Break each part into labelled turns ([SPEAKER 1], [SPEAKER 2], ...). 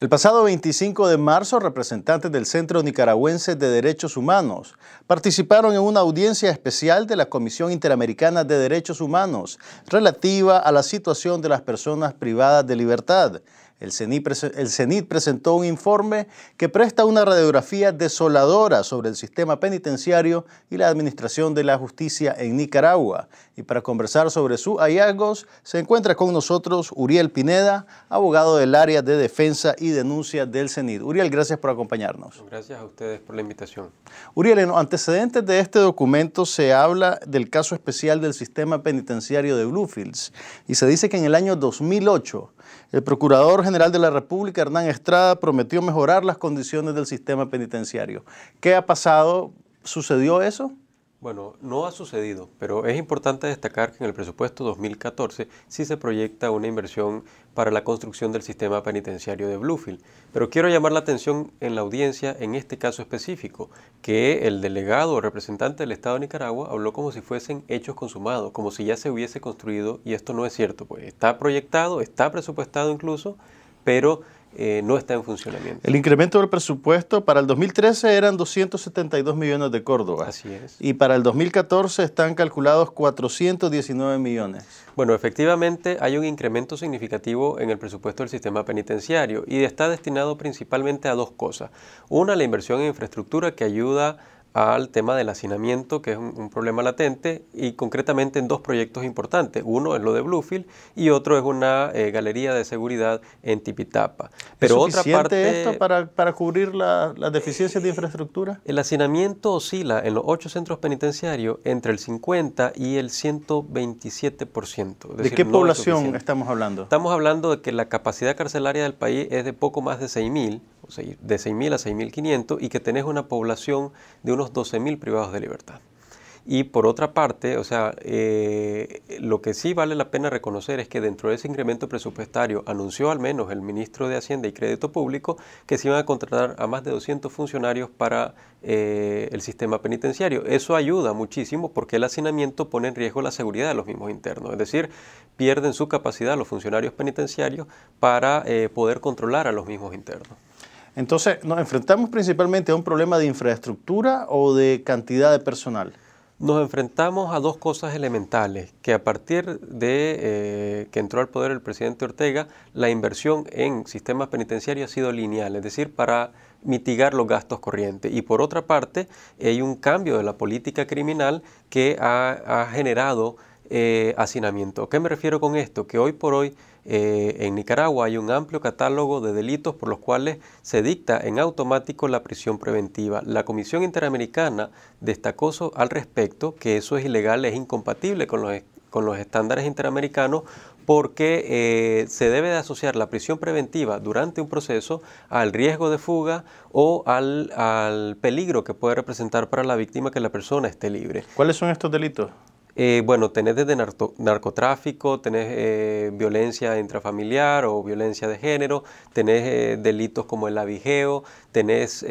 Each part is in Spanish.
[SPEAKER 1] El pasado 25 de marzo, representantes del Centro Nicaragüense de Derechos Humanos participaron en una audiencia especial de la Comisión Interamericana de Derechos Humanos relativa a la situación de las personas privadas de libertad el CENIT, presentó un informe que presta una radiografía desoladora sobre el sistema penitenciario y la administración de la justicia en Nicaragua. Y para conversar sobre sus hallazgos, se encuentra con nosotros Uriel Pineda, abogado del área de defensa y denuncia del CENIT. Uriel, gracias por acompañarnos.
[SPEAKER 2] Gracias a ustedes por la invitación.
[SPEAKER 1] Uriel, en los antecedentes de este documento se habla del caso especial del sistema penitenciario de Bluefields y se dice que en el año 2008 el Procurador General de la República, Hernán Estrada, prometió mejorar las condiciones del sistema penitenciario. ¿Qué ha pasado? ¿Sucedió eso?
[SPEAKER 2] Bueno, no ha sucedido, pero es importante destacar que en el presupuesto 2014 sí se proyecta una inversión para la construcción del sistema penitenciario de Bluefield. Pero quiero llamar la atención en la audiencia en este caso específico, que el delegado o representante del Estado de Nicaragua habló como si fuesen hechos consumados, como si ya se hubiese construido, y esto no es cierto, pues está proyectado, está presupuestado incluso, pero eh, no está en
[SPEAKER 1] funcionamiento. El incremento del presupuesto para el 2013 eran 272 millones de Córdoba. Así es. Y para el 2014 están calculados 419 millones.
[SPEAKER 2] Bueno, efectivamente hay un incremento significativo en el presupuesto del sistema penitenciario y está destinado principalmente a dos cosas. Una, la inversión en infraestructura que ayuda al tema del hacinamiento, que es un, problema latente, y concretamente en dos proyectos importantes. Uno es lo de Bluefield y otro es una eh, galería de seguridad en Tipitapa.
[SPEAKER 1] Pero ¿Es otra parte, esto para, cubrir las deficiencias de infraestructura?
[SPEAKER 2] El hacinamiento oscila en los ocho centros penitenciarios entre el 50 y el 127%. Es ¿De qué población
[SPEAKER 1] estamos hablando?
[SPEAKER 2] Estamos hablando de que la capacidad carcelaria del país es de poco más de 6.000, de 6.000 a 6.500, y que tenés una población de unos 12.000 privados de libertad. Y por otra parte, o sea, eh, lo que sí vale la pena reconocer es que dentro de ese incremento presupuestario anunció al menos el ministro de Hacienda y Crédito Público que se iban a contratar a más de 200 funcionarios para eh, el sistema penitenciario. Eso ayuda muchísimo porque el hacinamiento pone en riesgo la seguridad de los mismos internos, es decir, pierden su capacidad los funcionarios penitenciarios para eh, poder controlar
[SPEAKER 1] a los mismos internos. Entonces, ¿nos enfrentamos principalmente a un problema de infraestructura o de cantidad de personal? Nos enfrentamos a dos cosas elementales, que a partir
[SPEAKER 2] de eh, que entró al poder el presidente Ortega, la inversión en sistemas penitenciarios ha sido lineal, es decir, para mitigar los gastos corrientes. Y por otra parte, hay un cambio de la política criminal que ha generado eh, hacinamiento. qué me refiero con esto? Que hoy por hoy eh, en Nicaragua hay un amplio catálogo de delitos por los cuales se dicta en automático la prisión preventiva. La Comisión Interamericana destacó al respecto que eso es ilegal, es incompatible con los, con los estándares interamericanos porque eh, se debe de asociar la prisión preventiva durante un proceso al riesgo de fuga o al, al peligro que puede representar para la víctima que la persona esté libre. ¿Cuáles son estos delitos? Eh, bueno, tenés desde narcotráfico, tenés eh, violencia intrafamiliar o violencia de género, tenés eh, delitos como el abigeo, tenés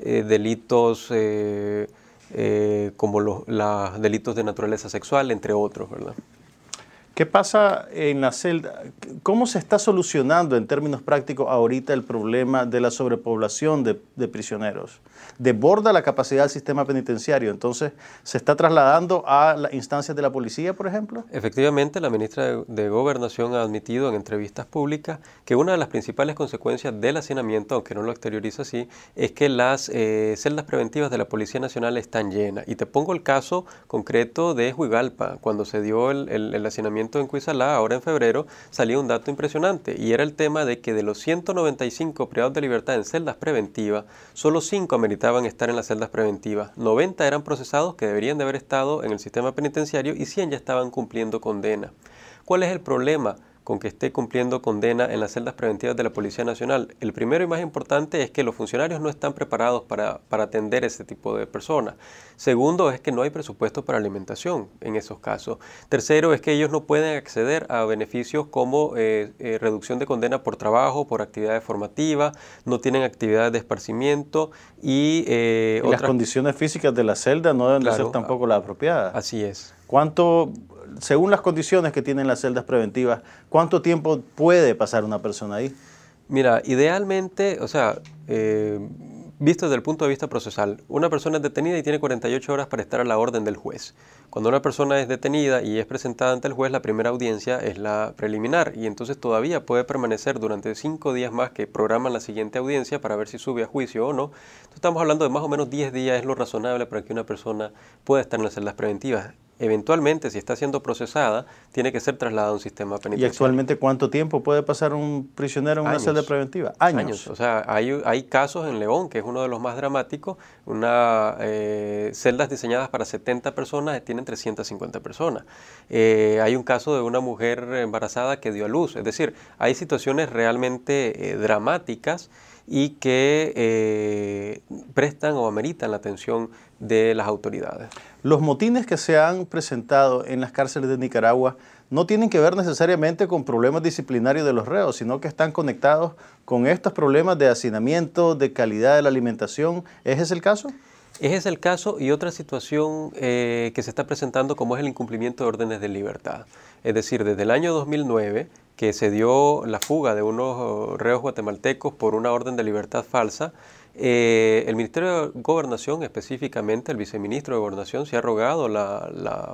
[SPEAKER 2] delitos como los delitos de naturaleza sexual, entre otros,
[SPEAKER 1] ¿verdad? ¿Qué pasa en la celda? ¿Cómo se está solucionando en términos prácticos ahorita el problema de la sobrepoblación de prisioneros? desborda la capacidad del sistema penitenciario. Entonces, ¿se está trasladando a las instancias de la policía, por ejemplo?
[SPEAKER 2] Efectivamente, la ministra de Gobernación ha admitido en entrevistas públicas que una de las principales consecuencias del hacinamiento, aunque no lo exterioriza así, es que las eh, celdas preventivas de la Policía Nacional están llenas. Y te pongo el caso concreto de Huigalpa, cuando se dio el, hacinamiento en Cuisalá, ahora en febrero, salió un dato impresionante y era el tema de que de los 195 privados de libertad en celdas preventivas, solo 5 ameritaban estaban estar en las celdas preventivas. 90 eran procesados que deberían de haber estado en el sistema penitenciario y 100 ya estaban cumpliendo condena. ¿Cuál es el problema? con que esté cumpliendo condena en las celdas preventivas de la Policía Nacional. El primero y más importante es que los funcionarios no están preparados para, para atender ese tipo de personas. Segundo es que no hay presupuesto para alimentación en esos casos. Tercero es que ellos no pueden acceder a beneficios como eh, eh, reducción de condena por trabajo, por actividades formativas, no tienen actividades de esparcimiento y, eh, las
[SPEAKER 1] condiciones físicas de la celda no deben ser tampoco las apropiadas. Así es. ¿Cuánto según las condiciones que tienen las celdas preventivas, ¿cuánto tiempo puede pasar una persona ahí?
[SPEAKER 2] Mira, idealmente, o sea, eh, visto desde el punto de vista procesal, una persona es detenida y tiene 48 horas para estar a la orden del juez. Cuando una persona es detenida y es presentada ante el juez, la primera audiencia es la preliminar y entonces todavía puede permanecer durante cinco días más que programan la siguiente audiencia para ver si sube a juicio o no. Entonces estamos hablando de más o menos 10 días, es lo razonable para que una persona pueda estar en las celdas preventivas eventualmente, si está siendo procesada, tiene que ser trasladada a un sistema penitenciario. ¿Y actualmente
[SPEAKER 1] cuánto tiempo puede pasar un prisionero en una celda preventiva? Años. O
[SPEAKER 2] sea, hay, casos en León, que es uno de los más dramáticos, una, eh, celdas diseñadas para 70 personas eh, tienen 350 personas. Eh, hay un caso de una mujer embarazada que dio a luz. Es decir, hay situaciones realmente dramáticas y que prestan o ameritan la
[SPEAKER 1] atención de las autoridades. Los motines que se han presentado en las cárceles de Nicaragua no tienen que ver necesariamente con problemas disciplinarios de los reos, sino que están conectados con estos problemas de hacinamiento, de calidad de la alimentación. ¿Ese es el caso?
[SPEAKER 2] Ese es el caso y otra situación eh, que se está presentando como es el incumplimiento de órdenes de libertad. Es decir, desde el año 2009, que se dio la fuga de unos reos guatemaltecos por una orden de libertad falsa, eh, el Ministerio de Gobernación, específicamente el viceministro de Gobernación, se ha rogado la,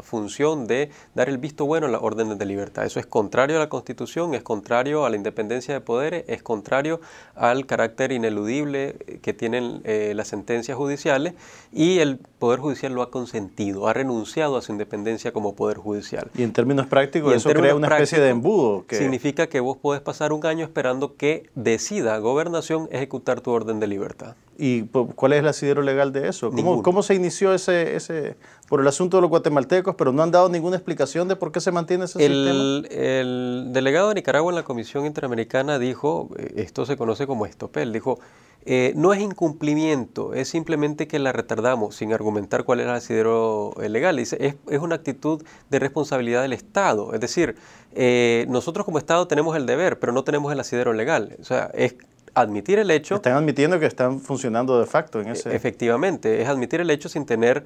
[SPEAKER 2] función de dar el visto bueno a las órdenes de libertad. Eso es contrario a la Constitución, es contrario a la independencia de poderes, es contrario al carácter ineludible que tienen eh, las sentencias judiciales y el Poder Judicial lo ha consentido, ha renunciado a su independencia como Poder Judicial. Y
[SPEAKER 1] en términos prácticos, eso crea una especie de embudo.
[SPEAKER 2] Significa que vos podés pasar un año esperando que decida Gobernación ejecutar tu orden de libertad.
[SPEAKER 1] ¿Y cuál
[SPEAKER 2] es el asidero legal de eso?
[SPEAKER 1] ¿Cómo, se inició ese, por el asunto de los guatemaltecos, pero no han dado ninguna explicación de por qué se mantiene ese sistema?
[SPEAKER 2] El delegado de Nicaragua en la Comisión Interamericana dijo, eh, esto se conoce como estopel, dijo, eh, no es incumplimiento, es simplemente que la retardamos sin argumentar cuál es el asidero eh, legal. Es, es, una actitud de responsabilidad del Estado. Es decir, eh, nosotros como Estado tenemos el deber, pero no tenemos el asidero legal. O
[SPEAKER 1] sea, es admitir el hecho. Están admitiendo que están funcionando de facto en e, ese.
[SPEAKER 2] Efectivamente, es admitir el hecho sin tener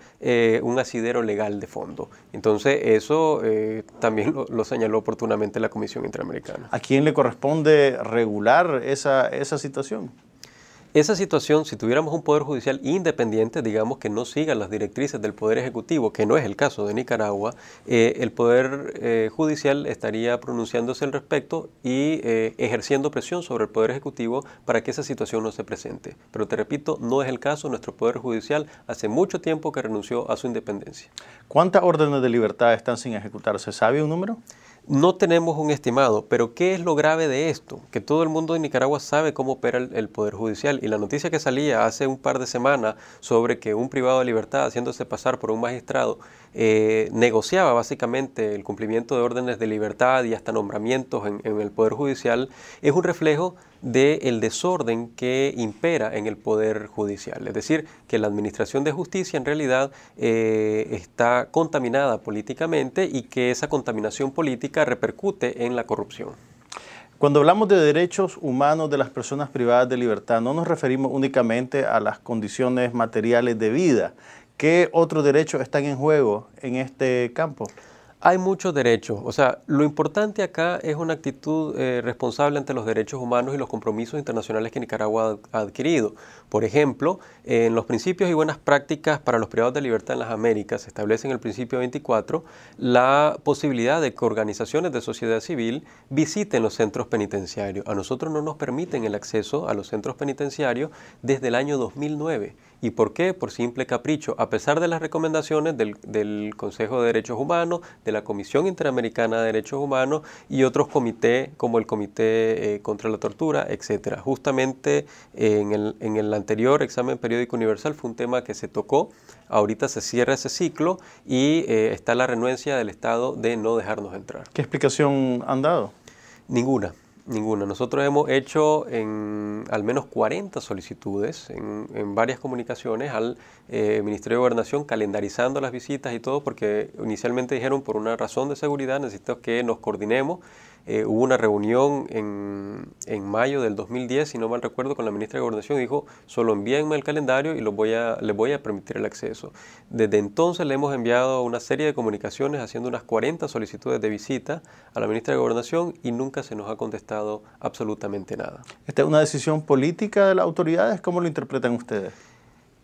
[SPEAKER 2] un asidero legal de fondo. Entonces, eso también lo, señaló oportunamente la Comisión Interamericana.
[SPEAKER 1] ¿A quién le corresponde regular
[SPEAKER 2] esa, esa situación? Esa situación, si tuviéramos un Poder Judicial independiente, digamos que no siga las directrices del Poder Ejecutivo, que no es el caso de Nicaragua, eh, el Poder eh, Judicial estaría pronunciándose al respecto y eh, ejerciendo presión sobre el Poder Ejecutivo para que esa situación no se presente. Pero te repito, no es el caso. Nuestro Poder Judicial hace mucho tiempo que renunció a su independencia. ¿Cuántas órdenes de libertad están sin ejecutarse? ¿Sabe un número? No tenemos un estimado, pero ¿qué es lo grave de esto? Que todo el mundo de Nicaragua sabe cómo opera el, Poder Judicial y la noticia que salía hace un par de semanas sobre que un privado de libertad haciéndose pasar por un magistrado eh, negociaba básicamente el cumplimiento de órdenes de libertad y hasta nombramientos en el Poder Judicial es un reflejo del desorden que impera en el Poder Judicial. Es decir, que la Administración de Justicia en realidad eh, está contaminada políticamente y que esa contaminación política repercute en la corrupción.
[SPEAKER 1] Cuando hablamos de derechos humanos de las personas privadas de libertad, no nos referimos únicamente a las condiciones materiales de vida. ¿Qué otros derechos están en juego en este campo? hay muchos derechos. O sea, lo
[SPEAKER 2] importante acá es una actitud eh, responsable ante los derechos humanos y los compromisos internacionales que Nicaragua ha adquirido. Por ejemplo, en los principios y buenas prácticas para los privados de libertad en las Américas se establece en el principio 24 la posibilidad de que organizaciones de sociedad civil visiten los centros penitenciarios. A nosotros no nos permiten el acceso a los centros penitenciarios desde el año 2009. ¿Y por qué? Por simple capricho. A pesar de las recomendaciones del Consejo de Derechos Humanos, de la Comisión Interamericana de Derechos Humanos y otros comités como el Comité eh, contra la Tortura, etcétera. Justamente eh, en, el, en el anterior examen periódico universal fue un tema que se tocó, ahorita se cierra ese ciclo y eh, está la renuencia del Estado de no dejarnos entrar.
[SPEAKER 1] ¿Qué explicación han dado? Ninguna. Ninguna.
[SPEAKER 2] Nosotros hemos hecho en al menos 40 solicitudes en, varias comunicaciones al eh, Ministerio de Gobernación calendarizando las visitas y todo porque inicialmente dijeron por una razón de seguridad necesitamos que nos coordinemos eh, hubo una reunión en, mayo del 2010, si no mal recuerdo, con la ministra de Gobernación y dijo, solo envíenme el calendario y voy a, les voy a permitir el acceso. Desde entonces le hemos enviado una serie de comunicaciones haciendo unas 40 solicitudes de visita a la ministra de Gobernación y nunca se nos ha contestado absolutamente nada.
[SPEAKER 1] ¿Esta es una decisión política de las autoridades? ¿Cómo lo interpretan ustedes?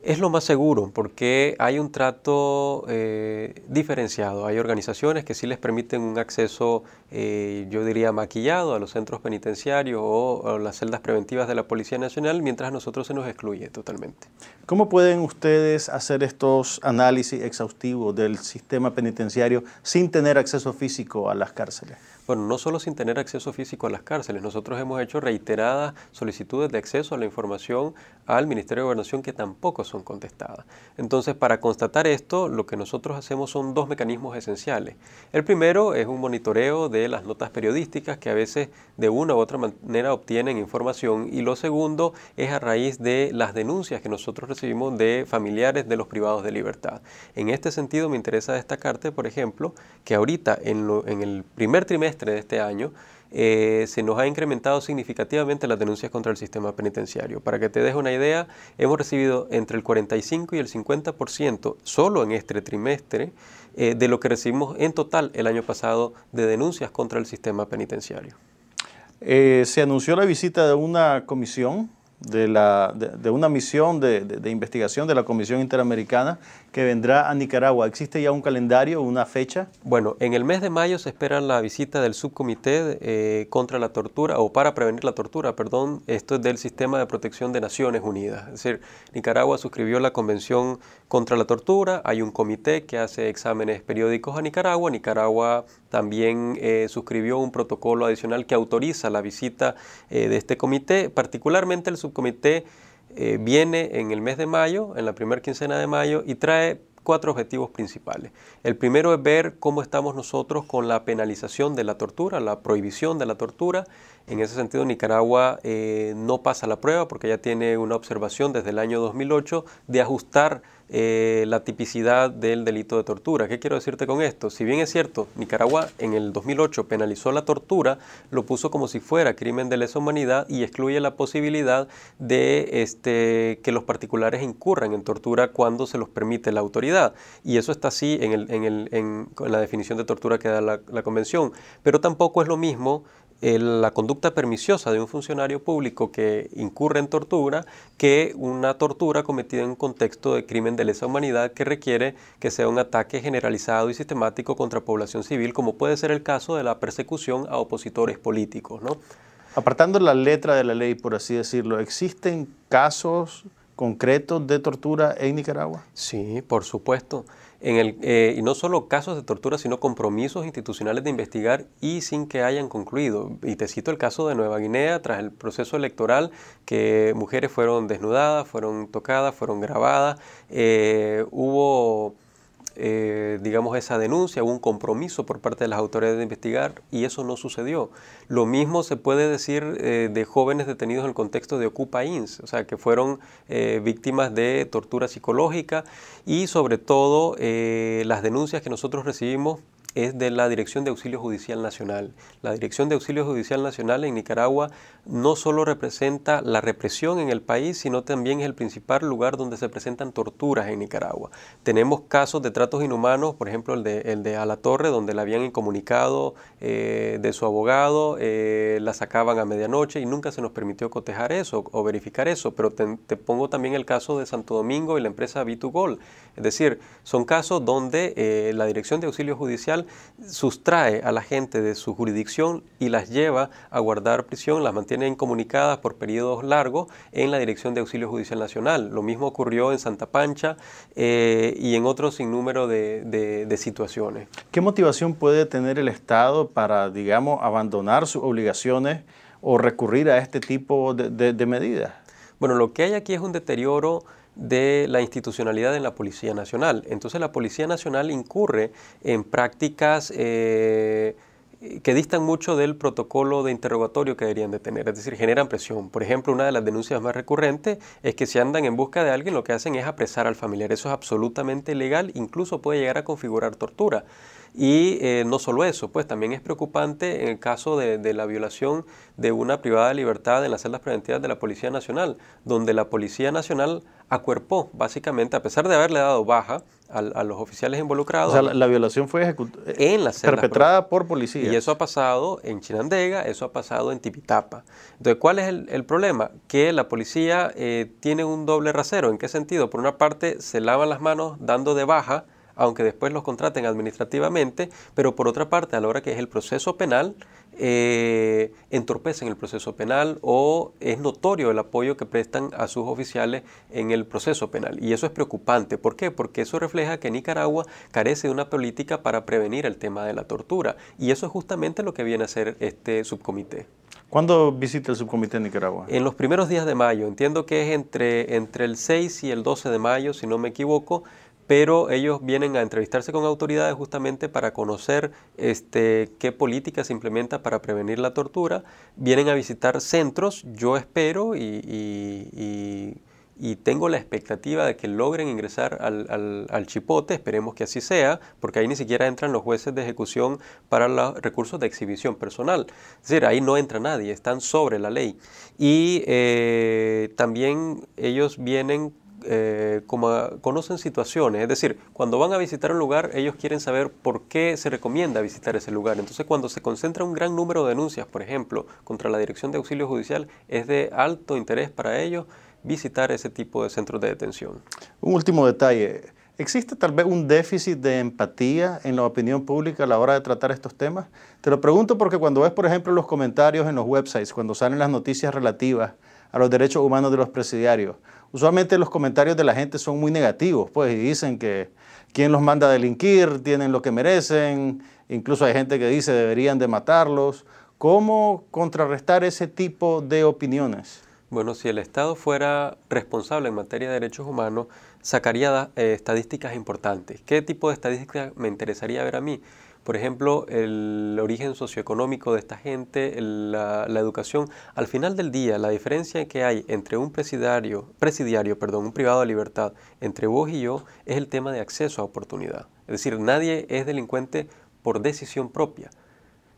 [SPEAKER 1] Es lo más seguro
[SPEAKER 2] porque hay un trato eh, diferenciado. Hay organizaciones que sí les permiten un acceso, eh, yo diría, maquillado a los centros penitenciarios o a las celdas preventivas de la Policía Nacional, mientras a nosotros se nos excluye totalmente.
[SPEAKER 1] ¿Cómo pueden ustedes hacer estos análisis exhaustivos del sistema penitenciario sin tener acceso físico a las cárceles?
[SPEAKER 2] Bueno, no solo sin tener acceso físico a las cárceles, nosotros hemos hecho reiteradas solicitudes de acceso a la información al Ministerio de Gobernación que tampoco son contestadas. Entonces, para constatar esto, lo que nosotros hacemos son dos mecanismos esenciales. El primero es un monitoreo de las notas periodísticas que a veces de una u otra manera obtienen información y lo segundo es a raíz de las denuncias que nosotros recibimos de familiares de los privados de libertad. En este sentido, me interesa destacarte, por ejemplo, que ahorita en, en el primer trimestre de este año, eh, se nos ha incrementado significativamente las denuncias contra el sistema penitenciario. Para que te des una idea, hemos recibido entre el 45 y el 50% solo en este trimestre eh, de lo que recibimos en total el año pasado
[SPEAKER 1] de denuncias contra el sistema penitenciario. Eh, se anunció la visita de una comisión de, una misión de, investigación de la Comisión Interamericana que vendrá a Nicaragua. ¿Existe ya un calendario, una fecha? Bueno, en el mes de mayo
[SPEAKER 2] se espera la visita del subcomité eh, contra la tortura o para prevenir la tortura, perdón, esto es del Sistema de Protección de Naciones Unidas. Es decir, Nicaragua suscribió la Convención contra la Tortura, hay un comité que hace exámenes periódicos a Nicaragua, Nicaragua también eh, suscribió un protocolo adicional que autoriza la visita eh, de este comité, particularmente el subcomité eh, viene en el mes de mayo, en la primera quincena de mayo, y trae cuatro objetivos principales. El primero es ver cómo estamos nosotros con la penalización de la tortura, la prohibición de la tortura. En ese sentido, Nicaragua eh, no pasa la prueba porque ya tiene una observación desde el año 2008 de ajustar eh, la tipicidad del delito de tortura. ¿Qué quiero decirte con esto? Si bien es cierto, Nicaragua en el 2008 penalizó la tortura, lo puso como si fuera crimen de lesa humanidad y excluye la posibilidad de este, que los particulares incurran en tortura cuando se los permite la autoridad. Y eso está así en, el, en, el, en, la definición de tortura que da la Convención. Pero tampoco es lo mismo la conducta perniciosa de un funcionario público que incurre en tortura que una tortura cometida en un contexto de crimen de lesa humanidad que requiere que sea un ataque generalizado y sistemático contra población civil, como puede
[SPEAKER 1] ser el caso de la persecución a opositores políticos. Apartando la letra de la ley, por así decirlo, ¿existen casos concretos de tortura en Nicaragua?
[SPEAKER 2] Sí, por supuesto el, eh, y no solo casos de tortura, sino compromisos institucionales de investigar y sin que hayan concluido. Y te cito el caso de Nueva Guinea, tras el proceso electoral, que mujeres fueron desnudadas, fueron tocadas, fueron grabadas, eh, hubo eh, digamos, esa denuncia, un compromiso por parte de las autoridades de investigar y eso no sucedió. Lo mismo se puede decir eh, de jóvenes detenidos en el contexto de Ocupa Ins, o sea, que fueron eh, víctimas de tortura psicológica y sobre todo las denuncias que nosotros recibimos es de la Dirección de Auxilio Judicial Nacional. La Dirección de Auxilio Judicial Nacional en Nicaragua no solo representa la represión en el país, sino también es el principal lugar donde se presentan torturas en Nicaragua. Tenemos casos de tratos inhumanos, por ejemplo el de, el de torre donde la habían incomunicado eh, de su abogado, eh, la sacaban a medianoche y nunca se nos permitió cotejar eso o verificar eso. Pero te, pongo también el caso de Santo Domingo y la empresa Gol. Es decir, son casos donde eh, la Dirección de Auxilio Judicial sustrae a la gente de su jurisdicción y las lleva a guardar prisión, las mantiene incomunicadas por periodos largos en la Dirección de Auxilio Judicial Nacional. Lo mismo ocurrió en Santa Pancha
[SPEAKER 1] eh, y en otros sinnúmero de, de, situaciones. ¿Qué motivación puede tener el Estado para, digamos, abandonar sus obligaciones o recurrir a este tipo de, de medidas? Bueno, lo que hay aquí es un deterioro de la institucionalidad en la
[SPEAKER 2] Policía Nacional. Entonces la Policía Nacional incurre en prácticas eh, que distan mucho del protocolo de interrogatorio que deberían de tener, es decir, generan presión. Por ejemplo, una de las denuncias más recurrentes es que si andan en busca de alguien lo que hacen es apresar al familiar. Eso es absolutamente legal, incluso puede llegar a configurar tortura. Y eh, no solo eso, pues también es preocupante en el caso de, la violación de una privada libertad en las celdas preventivas de la Policía Nacional, donde la Policía Nacional acuerpó, básicamente, a pesar de haberle dado baja a, los oficiales involucrados. O sea, la,
[SPEAKER 1] violación fue ejecutada.
[SPEAKER 2] Eh, en Perpetrada por policía. Y eso ha pasado en Chinandega, eso ha pasado en Tipitapa. Entonces, ¿cuál es el, el problema? Que la policía eh, tiene un doble rasero. ¿En qué sentido? Por una parte, se lavan las manos dando de baja aunque después los contraten administrativamente, pero por otra parte, a la hora que es el proceso penal, eh, entorpecen el proceso penal o es notorio el apoyo que prestan a sus oficiales en el proceso penal. Y eso es preocupante. ¿Por qué? Porque eso refleja que Nicaragua carece de una política para prevenir el tema de la tortura. Y eso es justamente lo que viene a hacer este subcomité.
[SPEAKER 1] ¿Cuándo visita el subcomité en Nicaragua?
[SPEAKER 2] En los primeros días de mayo. Entiendo que es entre, entre el 6 y el 12 de mayo, si no me equivoco pero ellos vienen a entrevistarse con autoridades justamente para conocer este, qué política se implementa para prevenir la tortura, vienen a visitar centros, yo espero y, y, tengo la expectativa de que logren ingresar al, al, chipote, esperemos que así sea, porque ahí ni siquiera entran los jueces de ejecución para los recursos de exhibición personal, es decir, ahí no entra nadie, están sobre la ley. Y eh, también ellos vienen eh, como ah, conocen situaciones, es decir, cuando van a visitar un lugar, ellos quieren saber por qué se recomienda visitar ese lugar. Entonces, cuando se concentra un gran número de denuncias, por ejemplo, contra la Dirección de Auxilio Judicial, es de alto interés para ellos visitar ese tipo de centros de detención.
[SPEAKER 1] Un último detalle. ¿Existe tal vez un déficit de empatía en la opinión pública a la hora de tratar estos temas? Te lo pregunto porque cuando ves, por ejemplo, los comentarios en los websites, cuando salen las noticias relativas a los derechos humanos de los presidiarios. Usualmente los comentarios de la gente son muy negativos, pues, y dicen que quien los manda a delinquir, tienen lo que merecen, incluso hay gente que dice deberían de matarlos. ¿Cómo contrarrestar ese tipo de opiniones?
[SPEAKER 2] Bueno, si el Estado fuera responsable en materia de derechos humanos, sacaría eh, estadísticas importantes. ¿Qué tipo de estadísticas me interesaría ver a mí? por ejemplo, el origen socioeconómico de esta gente, la, educación. Al final del día, la diferencia que hay entre un presidiario, presidiario, perdón, un privado de libertad, entre vos y yo, es el tema de acceso a oportunidad. Es decir, nadie es delincuente por decisión propia.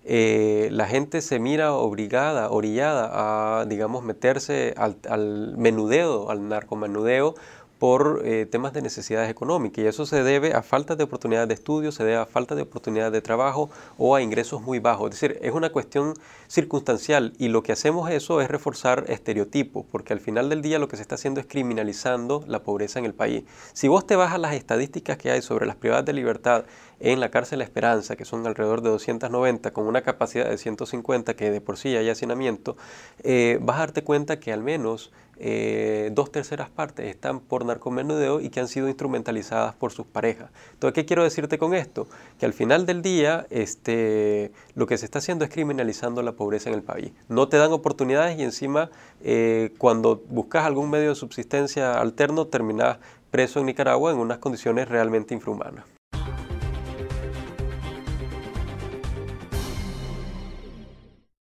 [SPEAKER 2] Eh, la gente se mira obligada, orillada a, digamos, meterse al, al menudeo, al narcomenudeo, por eh, temas de necesidades económicas y eso se debe a falta de oportunidades de estudio, se debe a falta de oportunidades de trabajo o a ingresos muy bajos. Es decir, es una cuestión circunstancial y lo que hacemos eso es reforzar estereotipos, porque al final del día lo que se está haciendo es criminalizando la pobreza en el país. Si vos te vas a las estadísticas que hay sobre las privadas de libertad en la cárcel Esperanza, que son alrededor de 290, con una capacidad de 150, que de por sí hay hacinamiento, eh, vas a darte cuenta que al menos eh, dos terceras partes están por narcomenudeo y que han sido instrumentalizadas por sus parejas. Entonces, ¿qué quiero decirte con esto? Que al final del día, este, lo que se está haciendo es criminalizando la pobreza en el país. No te dan oportunidades y encima, eh, cuando buscas algún medio de subsistencia alterno, terminas preso en Nicaragua en unas condiciones realmente infrahumanas.